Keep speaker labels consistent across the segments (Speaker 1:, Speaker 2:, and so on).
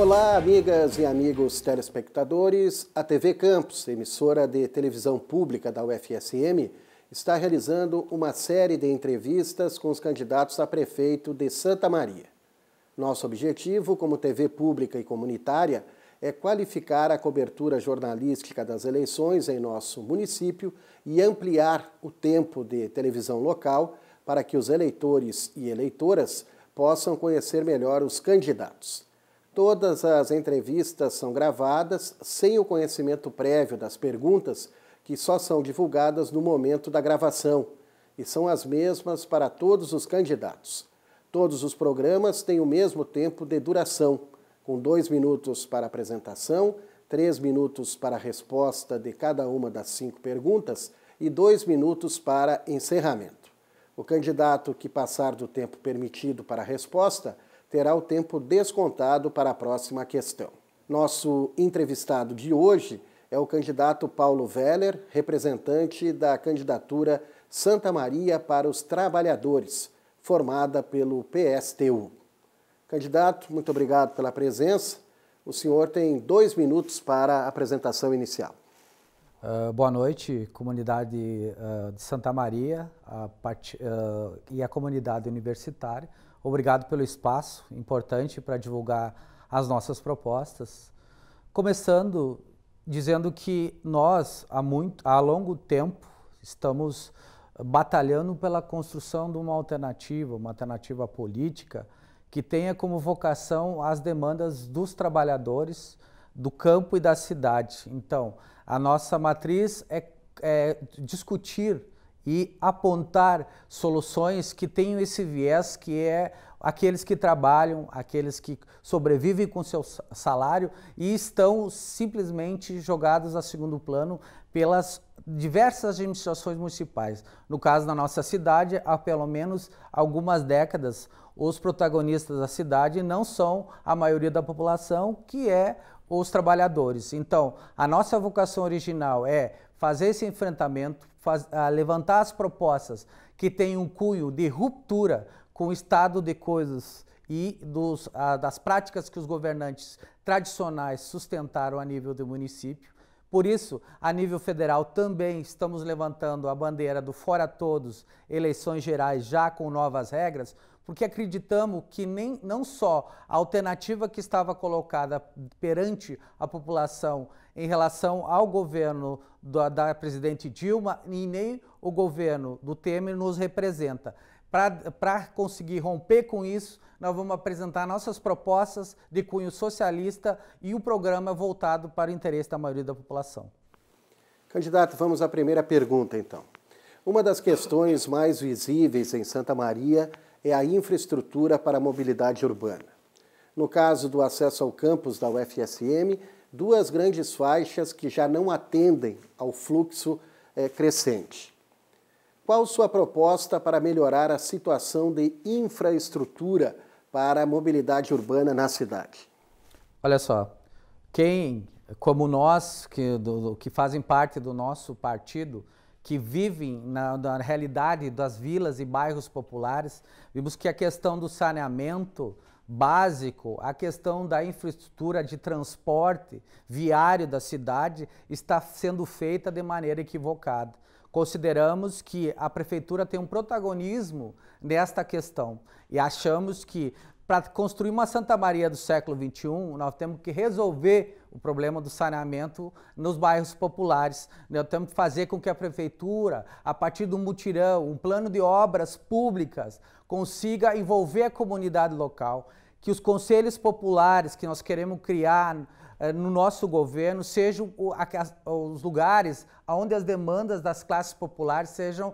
Speaker 1: Olá, amigas e amigos telespectadores. A TV Campos, emissora de televisão pública da UFSM, está realizando uma série de entrevistas com os candidatos a prefeito de Santa Maria. Nosso objetivo, como TV pública e comunitária, é qualificar a cobertura jornalística das eleições em nosso município e ampliar o tempo de televisão local para que os eleitores e eleitoras possam conhecer melhor os candidatos. Todas as entrevistas são gravadas sem o conhecimento prévio das perguntas, que só são divulgadas no momento da gravação e são as mesmas para todos os candidatos. Todos os programas têm o mesmo tempo de duração, com dois minutos para apresentação, três minutos para a resposta de cada uma das cinco perguntas e dois minutos para encerramento. O candidato que passar do tempo permitido para a resposta terá o tempo descontado para a próxima questão. Nosso entrevistado de hoje é o candidato Paulo Veller, representante da candidatura Santa Maria para os Trabalhadores, formada pelo PSTU. Candidato, muito obrigado pela presença. O senhor tem dois minutos para a apresentação inicial.
Speaker 2: Uh, boa noite, comunidade uh, de Santa Maria a part... uh, e a comunidade universitária. Obrigado pelo espaço importante para divulgar as nossas propostas. Começando dizendo que nós, há, muito, há longo tempo, estamos batalhando pela construção de uma alternativa, uma alternativa política que tenha como vocação as demandas dos trabalhadores do campo e da cidade. Então, a nossa matriz é, é discutir e apontar soluções que tenham esse viés que é aqueles que trabalham, aqueles que sobrevivem com seu salário e estão simplesmente jogados a segundo plano pelas diversas administrações municipais. No caso da nossa cidade, há pelo menos algumas décadas, os protagonistas da cidade não são a maioria da população, que é os trabalhadores. Então, a nossa vocação original é fazer esse enfrentamento, faz, ah, levantar as propostas que têm um cunho de ruptura com o estado de coisas e dos, ah, das práticas que os governantes tradicionais sustentaram a nível do município. Por isso, a nível federal também estamos levantando a bandeira do fora todos, eleições gerais já com novas regras, porque acreditamos que nem, não só a alternativa que estava colocada perante a população em relação ao governo da, da presidente Dilma e nem o governo do Temer nos representa. Para conseguir romper com isso, nós vamos apresentar nossas propostas de cunho socialista e um programa voltado para o interesse da maioria da população.
Speaker 1: Candidato, vamos à primeira pergunta, então. Uma das questões mais visíveis em Santa Maria é a infraestrutura para a mobilidade urbana. No caso do acesso ao campus da UFSM, duas grandes faixas que já não atendem ao fluxo é, crescente. Qual sua proposta para melhorar a situação de infraestrutura para a mobilidade urbana na cidade?
Speaker 2: Olha só, quem, como nós, que, do, que fazem parte do nosso partido, que vivem na, na, realidade das vilas e bairros populares. Vimos que a questão do saneamento básico, a questão da infraestrutura de transporte viário da cidade está sendo feita de maneira equivocada. Consideramos que a prefeitura tem um protagonismo nesta questão e achamos que para construir uma Santa Maria do século XXI, nós temos que resolver o problema do saneamento nos bairros populares. Né? Nós temos que fazer com que a prefeitura, a partir do mutirão, um plano de obras públicas, consiga envolver a comunidade local, que os conselhos populares que nós queremos criar eh, no nosso governo sejam os lugares onde as demandas das classes populares sejam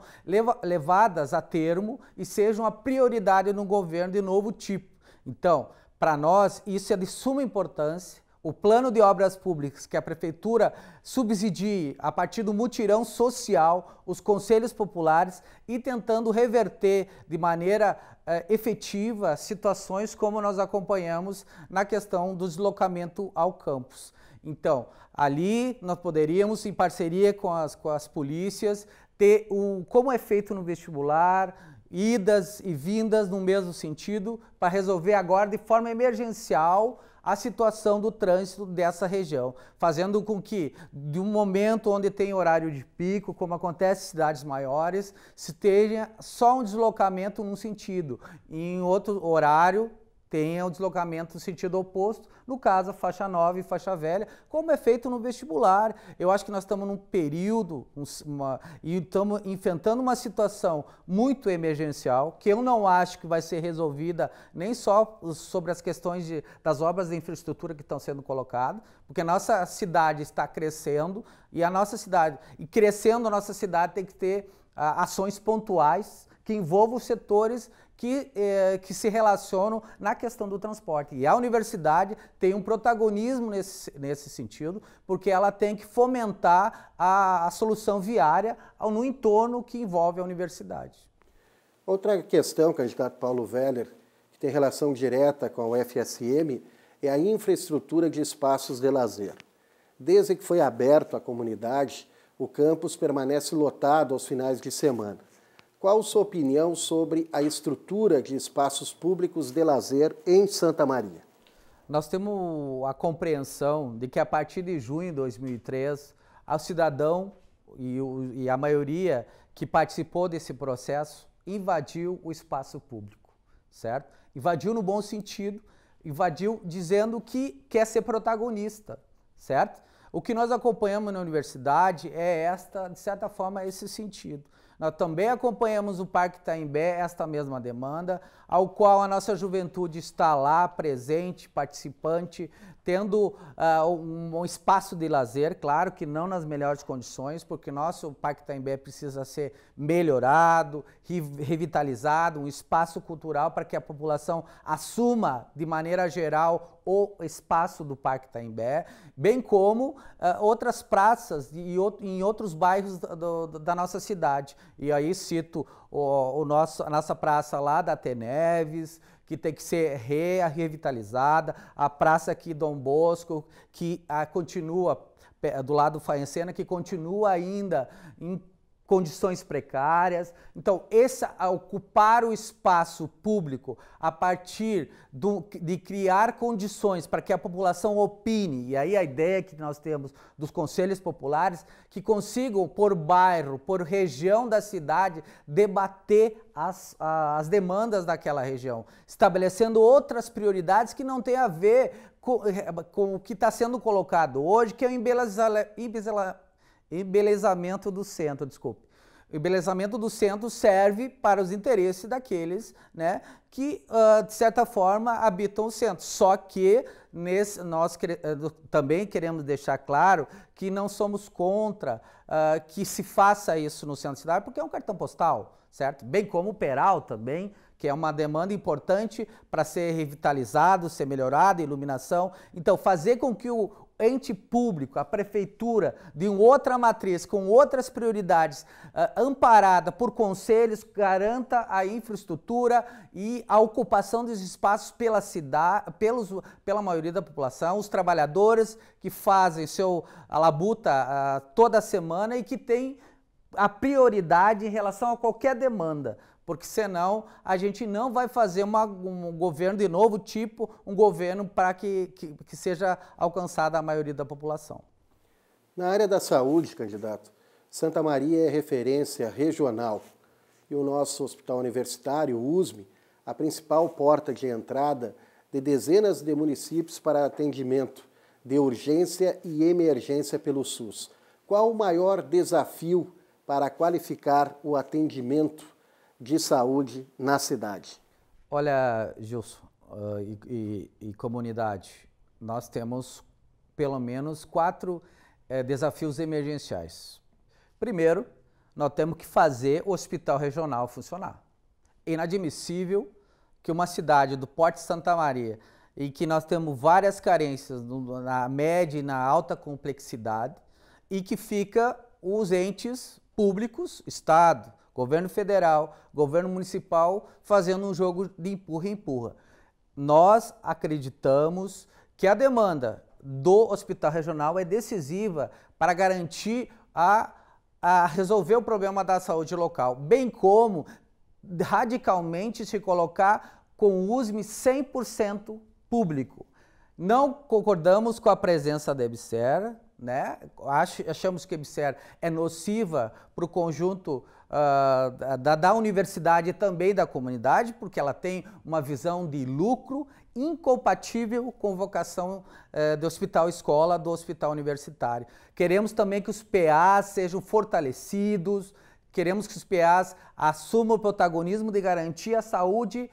Speaker 2: levadas a termo e sejam a prioridade no governo de novo tipo. Então, para nós, isso é de suma importância o plano de obras públicas que a prefeitura subsidie a partir do mutirão social os conselhos populares e tentando reverter de maneira eh, efetiva situações como nós acompanhamos na questão do deslocamento ao campus. Então, ali nós poderíamos, em parceria com as, com as polícias, ter o, como é feito no vestibular, idas e vindas no mesmo sentido para resolver agora de forma emergencial a situação do trânsito dessa região, fazendo com que, de um momento onde tem horário de pico, como acontece em cidades maiores, se tenha só um deslocamento num sentido, em outro horário tenha o deslocamento no sentido oposto, no caso a faixa nova e faixa velha, como é feito no vestibular. Eu acho que nós estamos num período uma, e estamos enfrentando uma situação muito emergencial, que eu não acho que vai ser resolvida nem só sobre as questões de, das obras de infraestrutura que estão sendo colocadas, porque a nossa cidade está crescendo e a nossa cidade, e crescendo a nossa cidade tem que ter a, ah, ações pontuais que envolvam os setores que, eh, que se relacionam na questão do transporte. E a universidade tem um protagonismo nesse, nesse sentido, porque ela tem que fomentar a, a solução viária ao, no entorno que envolve a universidade.
Speaker 1: Outra questão, candidato Paulo Veller, que tem relação direta com a UFSM, é a infraestrutura de espaços de lazer. Desde que foi aberto à comunidade, o campus permanece lotado aos finais de semana. Qual sua opinião sobre a estrutura de espaços públicos de lazer em Santa Maria?
Speaker 2: Nós temos a compreensão de que a partir de junho de 2003, o cidadão e, o, e a maioria que participou desse processo invadiu o espaço público, certo? Invadiu no bom sentido, invadiu dizendo que quer ser protagonista, certo? O que nós acompanhamos na universidade é esta, de certa forma, esse sentido. Nós também acompanhamos o Parque Taimbé esta mesma demanda, ao qual a nossa juventude está lá, presente, participante, tendo uh, um, um, espaço de lazer, claro que não nas melhores condições, porque nosso Parque Taimbé precisa ser melhorado, revitalizado, um espaço cultural para que a população assuma de maneira geral o espaço do Parque Taimbé, bem como uh, outras praças e em outros bairros do, do, da nossa cidade. E aí cito o, o, nosso, a nossa praça lá da Teneves, que tem que ser re revitalizada, a praça aqui Dom Bosco, que uh, continua do lado Faiancena, que continua ainda em condições precárias. Então, essa ocupar o espaço público a partir do, de criar condições para que a população opine, e aí a ideia que nós temos dos conselhos populares, que consigam, por bairro, por região da cidade, debater as, as demandas daquela região, estabelecendo outras prioridades que não têm a ver com, eh, com o que está sendo colocado hoje, que é o embelezamento Embelezamento do centro, desculpe. O embelezamento do centro serve para os interesses daqueles né, que, uh, de certa forma, habitam o centro. Só que nesse, nós que, uh, eh, também queremos deixar claro que não somos contra uh, que se faça isso no centro da cidade, porque é um cartão postal, certo? Bem como o Peral também, que é uma demanda importante para ser revitalizado, ser melhorado, iluminação. Então, fazer com que o, ente público, a prefeitura de outra matriz com outras prioridades, uh, amparada por conselhos, garanta a infraestrutura e a ocupação dos espaços pela cidade, pelos, pela maioria da população, os trabalhadores que fazem seu alabuta uh, ah, toda semana e que têm a prioridade em relação a qualquer demanda porque senão a gente não vai fazer uma, um governo de novo tipo, um governo para que, que, que, seja alcançada a maioria da população.
Speaker 1: Na área da saúde, candidato, Santa Maria é referência regional e o nosso hospital universitário, o USME, a principal porta de entrada de dezenas de municípios para atendimento de urgência e emergência pelo SUS. Qual o maior desafio para qualificar o atendimento de saúde na cidade?
Speaker 2: Olha, Gilson uh, e, e, e, comunidade, nós temos pelo menos quatro eh, desafios emergenciais. Primeiro, nós temos que fazer o hospital regional funcionar. É inadmissível que uma cidade do Porto de Santa Maria, e que nós temos várias carências no, na média e na alta complexidade, e que fica os entes públicos, Estado, governo federal, governo municipal, fazendo um jogo de empurra-empurra. Nós acreditamos que a demanda do hospital regional é decisiva para garantir a, a resolver o problema da saúde local, bem como radicalmente se colocar com o USME 100% público. Não concordamos com a presença da EBSER, né? Ach achamos que a EBSER é nociva para o conjunto uh, da, da universidade e também da comunidade, porque ela tem uma visão de lucro incompatível com vocação eh, do hospital escola, do hospital universitário. Queremos também que os PAs sejam fortalecidos, queremos que os PAs assumam o protagonismo de garantir a saúde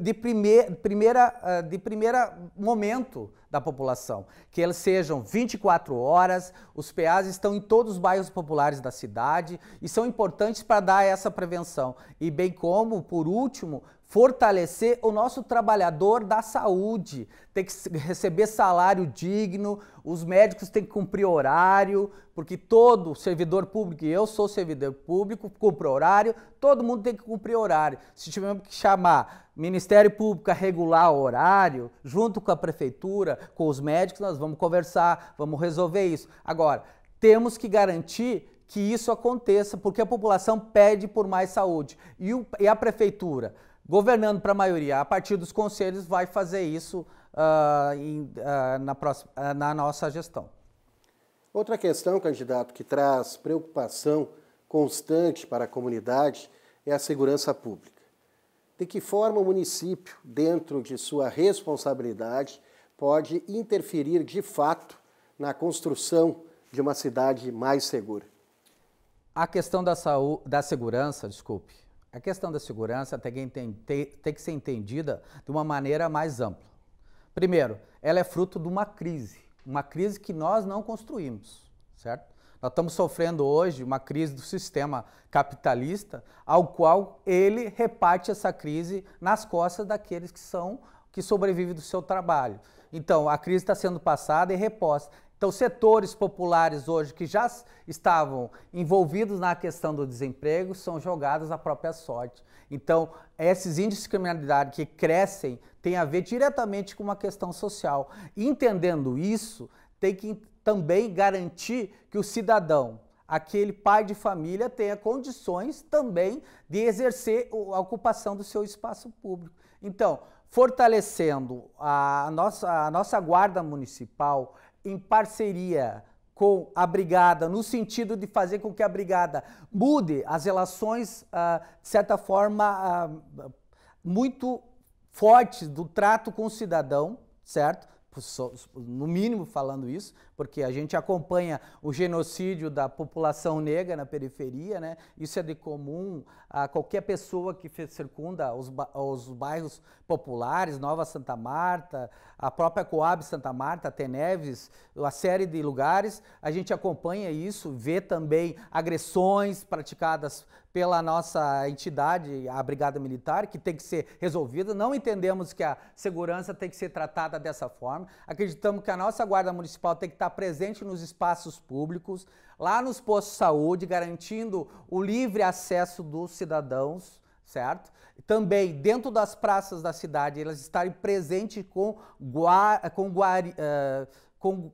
Speaker 2: de, primeira, ah, de primeira momento da população, que eles sejam 24 horas, os PAs estão em todos os bairros populares da cidade e são importantes para dar essa prevenção. E bem como, por último, fortalecer o nosso trabalhador da saúde, tem que receber salário digno, os médicos têm que cumprir horário, porque todo servidor público, e eu sou servidor público, cumpro horário, todo mundo tem que cumprir horário. Se tivermos que chamar Ministério Público a regular o horário, junto com a prefeitura, com os médicos, nós vamos conversar, vamos resolver isso. Agora, temos que garantir que isso aconteça, porque a população pede por mais saúde. E, o, e a prefeitura, governando para a maioria, a partir dos conselhos, vai fazer isso uh, em, uh, na, próxima, uh, na nossa gestão.
Speaker 1: Outra questão, candidato, que traz preocupação constante para a comunidade é a segurança pública de que forma o município, dentro de sua responsabilidade, pode interferir de fato na construção de uma cidade mais segura.
Speaker 2: A questão da saúde, da segurança, desculpe, a questão da segurança tem, tem que ser entendida de uma maneira mais ampla. Primeiro, ela é fruto de uma crise, uma crise que nós não construímos, certo? Nós estamos sofrendo hoje uma crise do sistema capitalista, ao qual ele reparte essa crise nas costas daqueles que são que sobrevivem do seu trabalho. Então, a crise está sendo passada e reposta. Então, setores populares hoje que já estavam envolvidos na questão do desemprego são jogados à própria sorte. Então, esses índices de criminalidade que crescem têm a ver diretamente com uma questão social. entendendo isso, tem que também garantir que o cidadão, aquele pai de família, tenha condições também de exercer a ocupação do seu espaço público. Então, fortalecendo a nossa, a nossa guarda municipal em parceria com a brigada, no sentido de fazer com que a brigada mude as relações, ah, de certa forma, ah, muito fortes do trato com o cidadão, certo? No mínimo falando isso, porque a gente acompanha o genocídio da população negra na periferia, né? Isso é de comum a qualquer pessoa que circunda os, ba os bairros populares, Nova Santa Marta, a própria Coab Santa Marta, Teneves, uma série de lugares. A gente acompanha isso, vê também agressões praticadas pela nossa entidade, a Brigada Militar, que tem que ser resolvida. Não entendemos que a segurança tem que ser tratada dessa forma. Acreditamos que a nossa Guarda Municipal tem que estar estar tá presente nos espaços públicos, lá nos postos de saúde, garantindo o livre acesso dos cidadãos, certo? Também dentro das praças da cidade, elas estarem presentes com, gua, com, guari, uh, com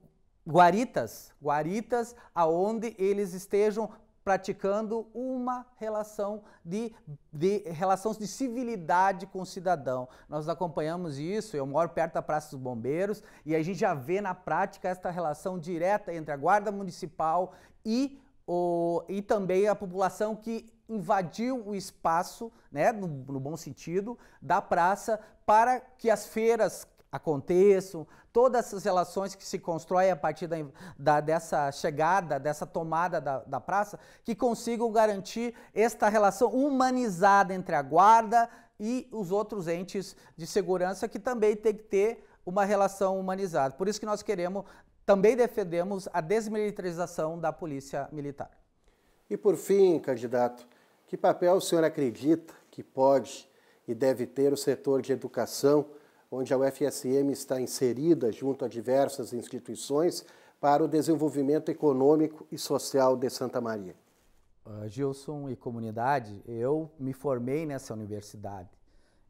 Speaker 2: guaritas, guaritas aonde eles estejam praticando uma relação de, de relações de civilidade com o cidadão. Nós acompanhamos isso, eu moro perto da Praça dos Bombeiros e a gente já vê na prática esta relação direta entre a Guarda Municipal e, o, e também a população que invadiu o espaço, né, no, no bom sentido, da praça para que as feiras aconteçam, todas essas relações que se constroem a partir da, da dessa chegada, dessa tomada da, da, praça, que consigam garantir esta relação humanizada entre a guarda e os outros entes de segurança que também tem que ter uma relação humanizada. Por isso que nós queremos, também defendemos a desmilitarização da polícia militar.
Speaker 1: E por fim, candidato, que papel o senhor acredita que pode e deve ter o setor de educação onde a UFSM está inserida junto a diversas instituições para o desenvolvimento econômico e social de Santa Maria.
Speaker 2: Ah, Gilson e comunidade, eu me formei nessa universidade.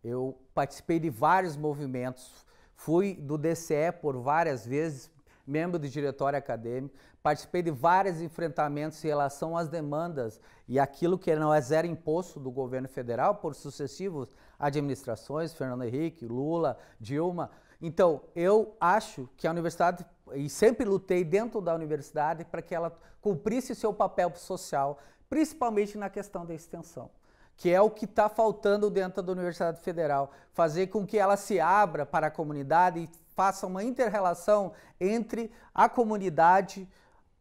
Speaker 2: Eu participei de vários movimentos, fui do DCE por várias vezes, membro do diretório acadêmico, participei de vários enfrentamentos em relação às demandas e aquilo que não é zero imposto do governo federal por sucessivas administrações, Fernando Henrique, Lula, Dilma. Então, eu acho que a universidade, e sempre lutei dentro da universidade para que ela cumprisse seu papel social, principalmente na questão da extensão que é o que está faltando dentro da Universidade Federal, fazer com que ela se abra para a comunidade e faça uma interrelação entre a comunidade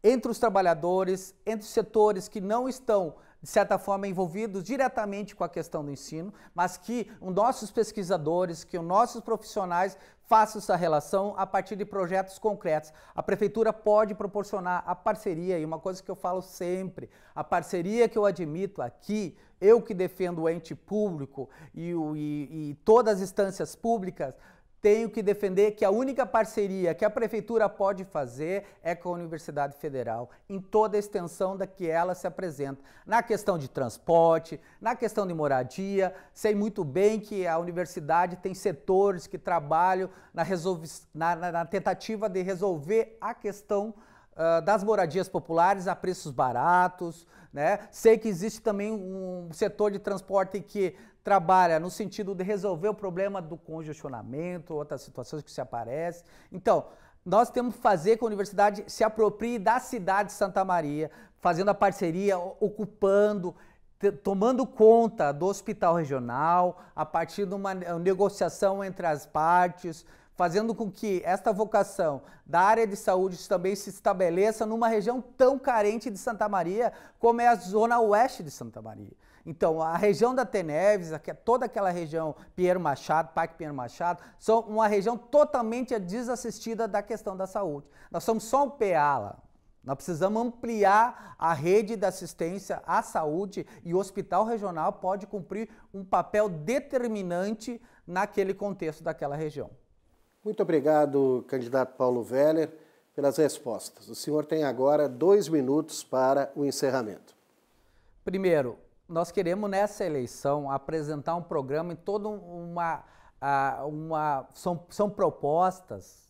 Speaker 2: entre os trabalhadores, entre os setores que não estão de certa forma, envolvidos diretamente com a questão do ensino, mas que os nossos pesquisadores, que os nossos profissionais façam essa relação a partir de projetos concretos. A prefeitura pode proporcionar a parceria, e uma coisa que eu falo sempre, a parceria que eu admito aqui, eu que defendo o ente público e, o, e, e todas as instâncias públicas, tenho que defender que a única parceria que a prefeitura pode fazer é com a Universidade Federal, em toda a extensão da que ela se apresenta. Na questão de transporte, na questão de moradia, sei muito bem que a universidade tem setores que trabalham na, na, na, na tentativa de resolver a questão uh, das moradias populares a preços baratos, né? Sei que existe também um setor de transporte que trabalha no sentido de resolver o problema do congestionamento, outras situações que se aparecem. Então, nós temos que fazer que a universidade se aproprie da cidade de Santa Maria, fazendo a parceria, ocupando, tomando conta do hospital regional, a partir de uma negociação entre as partes, fazendo com que esta vocação da área de saúde também se estabeleça numa região tão carente de Santa Maria como é a zona oeste de Santa Maria. Então, a região da Teneves, toda aquela região Pinheiro Machado, Parque Pinheiro Machado, são uma região totalmente desassistida da questão da saúde. Nós somos só um PA lá. Nós precisamos ampliar a rede da assistência à saúde e o hospital regional pode cumprir um papel determinante naquele contexto daquela região.
Speaker 1: Muito obrigado, candidato Paulo Veller, pelas respostas. O senhor tem agora dois minutos para o encerramento.
Speaker 2: Primeiro, nós queremos nessa eleição apresentar um programa e toda uma, uma são, são propostas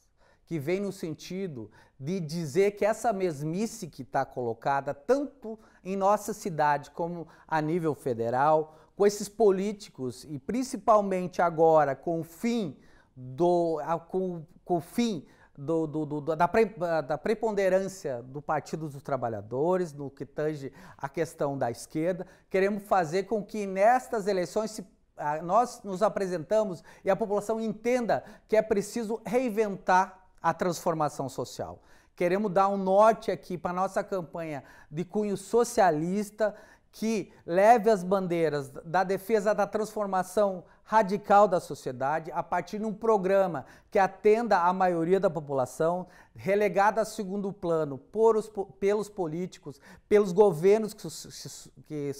Speaker 2: que vêm no sentido de dizer que essa mesmice que está colocada tanto em nossa cidade como a nível federal, com esses políticos e principalmente agora com o fim do com, com o fim do, do, do, da, pre, ah, da, preponderância do Partido dos Trabalhadores, no que tange a questão da esquerda. Queremos fazer com que nestas eleições se, ah, nós nos apresentamos e a população entenda que é preciso reinventar a transformação social. Queremos dar um norte aqui para a nossa campanha de cunho socialista que leve as bandeiras da defesa da transformação radical da sociedade a partir de um programa que atenda a maioria da população, relegada a segundo plano por os, pelos políticos, pelos governos que, que,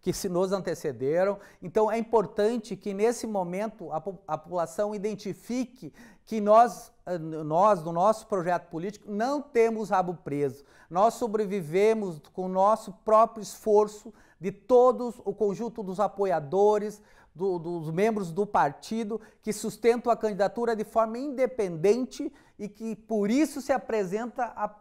Speaker 2: que se nos antecederam. Então é importante que nesse momento a, a população identifique que nós, eh, nós, no nosso projeto político, não temos rabo preso. Nós sobrevivemos com o nosso próprio esforço de todos, o conjunto dos apoiadores, do, dos membros do partido que sustentam a candidatura de forma independente e que por isso se apresenta a,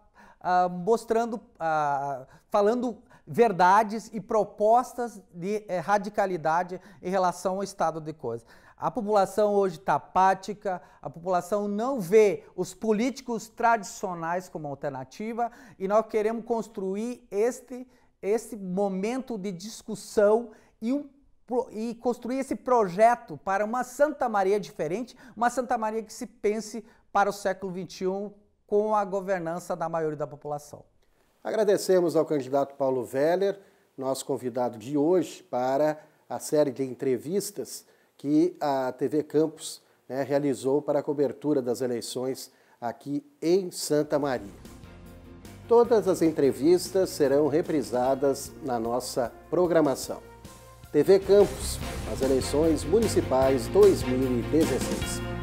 Speaker 2: a, mostrando, a, falando verdades e propostas de eh, radicalidade em relação ao estado de coisas. A população hoje está apática, a população não vê os políticos tradicionais como alternativa e nós queremos construir este, este momento de discussão e um e construir esse projeto para uma Santa Maria diferente, uma Santa Maria que se pense para o século XXI com a governança da maioria da população.
Speaker 1: Agradecemos ao candidato Paulo Veller, nosso convidado de hoje, para a série de entrevistas que a TV Campos né, realizou para a cobertura das eleições aqui em Santa Maria. Todas as entrevistas serão reprisadas na nossa programação. TV Campos, as eleições municipais 2016.